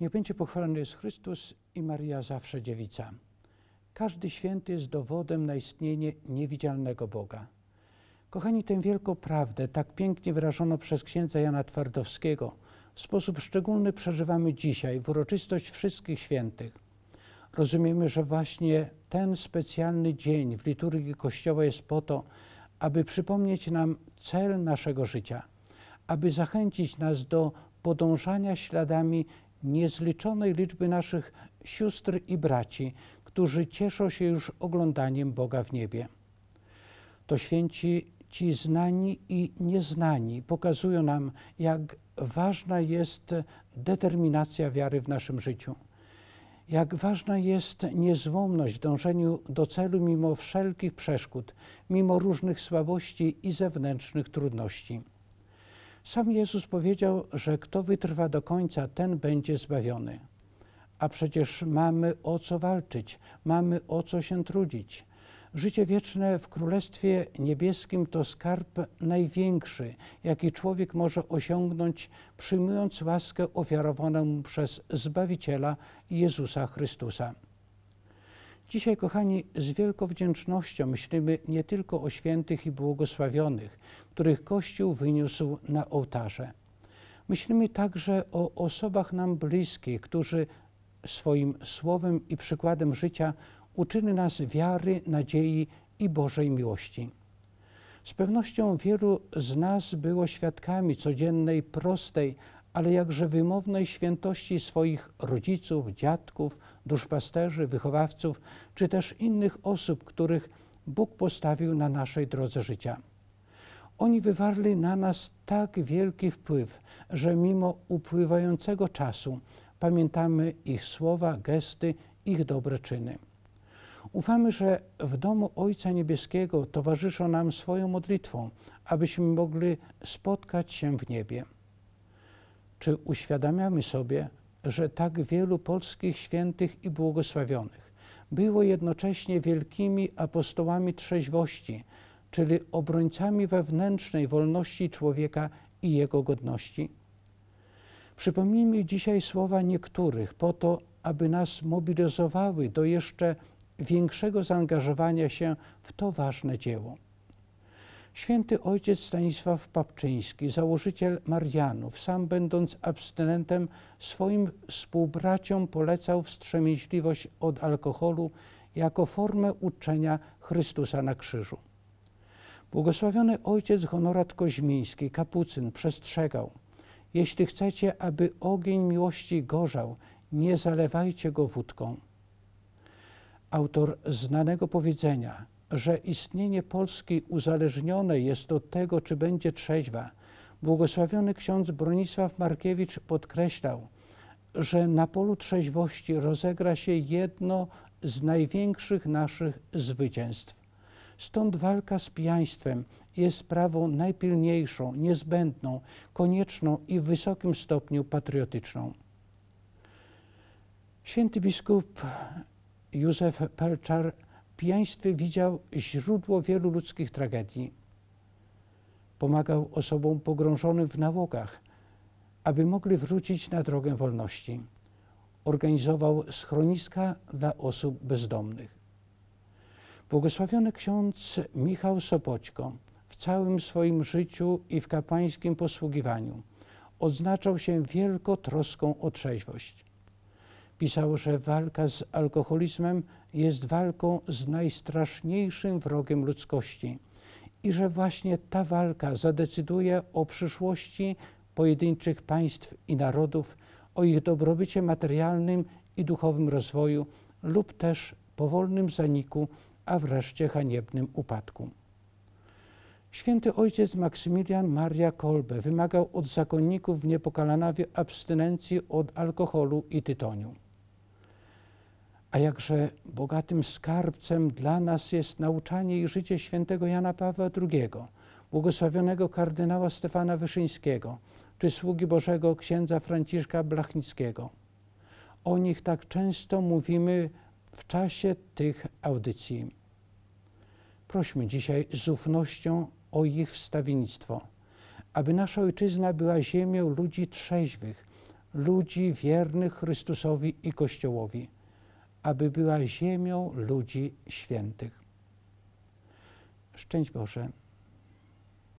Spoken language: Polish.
Niech będzie pochwalony jest Chrystus i Maria zawsze dziewica. Każdy święty jest dowodem na istnienie niewidzialnego Boga. Kochani, tę wielką prawdę tak pięknie wyrażono przez księdza Jana Twardowskiego. W sposób szczególny przeżywamy dzisiaj w uroczystość wszystkich świętych. Rozumiemy, że właśnie ten specjalny dzień w liturgii Kościoła jest po to, aby przypomnieć nam cel naszego życia, aby zachęcić nas do podążania śladami niezliczonej liczby naszych sióstr i braci, którzy cieszą się już oglądaniem Boga w niebie. To święci ci znani i nieznani pokazują nam, jak ważna jest determinacja wiary w naszym życiu. Jak ważna jest niezłomność w dążeniu do celu mimo wszelkich przeszkód, mimo różnych słabości i zewnętrznych trudności. Sam Jezus powiedział, że kto wytrwa do końca, ten będzie zbawiony. A przecież mamy o co walczyć, mamy o co się trudzić. Życie wieczne w Królestwie Niebieskim to skarb największy, jaki człowiek może osiągnąć, przyjmując łaskę ofiarowaną przez Zbawiciela Jezusa Chrystusa. Dzisiaj, kochani, z wielką wdzięcznością myślimy nie tylko o świętych i błogosławionych, których Kościół wyniósł na ołtarze. Myślimy także o osobach nam bliskich, którzy swoim słowem i przykładem życia uczyny nas wiary, nadziei i Bożej miłości. Z pewnością wielu z nas było świadkami codziennej, prostej, ale jakże wymownej świętości swoich rodziców, dziadków, duszpasterzy, wychowawców, czy też innych osób, których Bóg postawił na naszej drodze życia. Oni wywarli na nas tak wielki wpływ, że mimo upływającego czasu pamiętamy ich słowa, gesty, ich dobre czyny. Ufamy, że w domu Ojca Niebieskiego towarzyszą nam swoją modlitwą, abyśmy mogli spotkać się w niebie. Czy uświadamiamy sobie, że tak wielu polskich świętych i błogosławionych było jednocześnie wielkimi apostołami trzeźwości, czyli obrońcami wewnętrznej wolności człowieka i jego godności? Przypomnijmy dzisiaj słowa niektórych po to, aby nas mobilizowały do jeszcze większego zaangażowania się w to ważne dzieło. Święty ojciec Stanisław Papczyński, założyciel Marianów, sam będąc abstynentem, swoim współbraciom polecał wstrzemięźliwość od alkoholu jako formę uczenia Chrystusa na krzyżu. Błogosławiony ojciec Honorat Koźmiński, kapucyn, przestrzegał: Jeśli chcecie, aby ogień miłości gorzał, nie zalewajcie go wódką. Autor znanego powiedzenia że istnienie Polski uzależnione jest od tego, czy będzie trzeźwa. Błogosławiony ksiądz Bronisław Markiewicz podkreślał, że na polu trzeźwości rozegra się jedno z największych naszych zwycięstw. Stąd walka z pijaństwem jest sprawą najpilniejszą, niezbędną, konieczną i w wysokim stopniu patriotyczną. Święty biskup Józef Pelczar pijaństwie widział źródło wielu ludzkich tragedii. Pomagał osobom pogrążonym w nałogach, aby mogli wrócić na drogę wolności. Organizował schroniska dla osób bezdomnych. Błogosławiony ksiądz Michał Sopoćko w całym swoim życiu i w kapłańskim posługiwaniu odznaczał się wielką troską o trzeźwość pisał, że walka z alkoholizmem jest walką z najstraszniejszym wrogiem ludzkości i że właśnie ta walka zadecyduje o przyszłości pojedynczych państw i narodów, o ich dobrobycie materialnym i duchowym rozwoju lub też powolnym zaniku, a wreszcie haniebnym upadku. Święty ojciec Maksymilian Maria Kolbe wymagał od zakonników w niepokalanawie abstynencji od alkoholu i tytoniu. A jakże bogatym skarbcem dla nas jest nauczanie i życie świętego Jana Pawła II, błogosławionego kardynała Stefana Wyszyńskiego, czy sługi Bożego księdza Franciszka Blachnickiego. O nich tak często mówimy w czasie tych audycji. Prośmy dzisiaj z ufnością o ich wstawiennictwo, aby nasza ojczyzna była ziemią ludzi trzeźwych, ludzi wiernych Chrystusowi i Kościołowi aby była ziemią ludzi świętych. Szczęść Boże.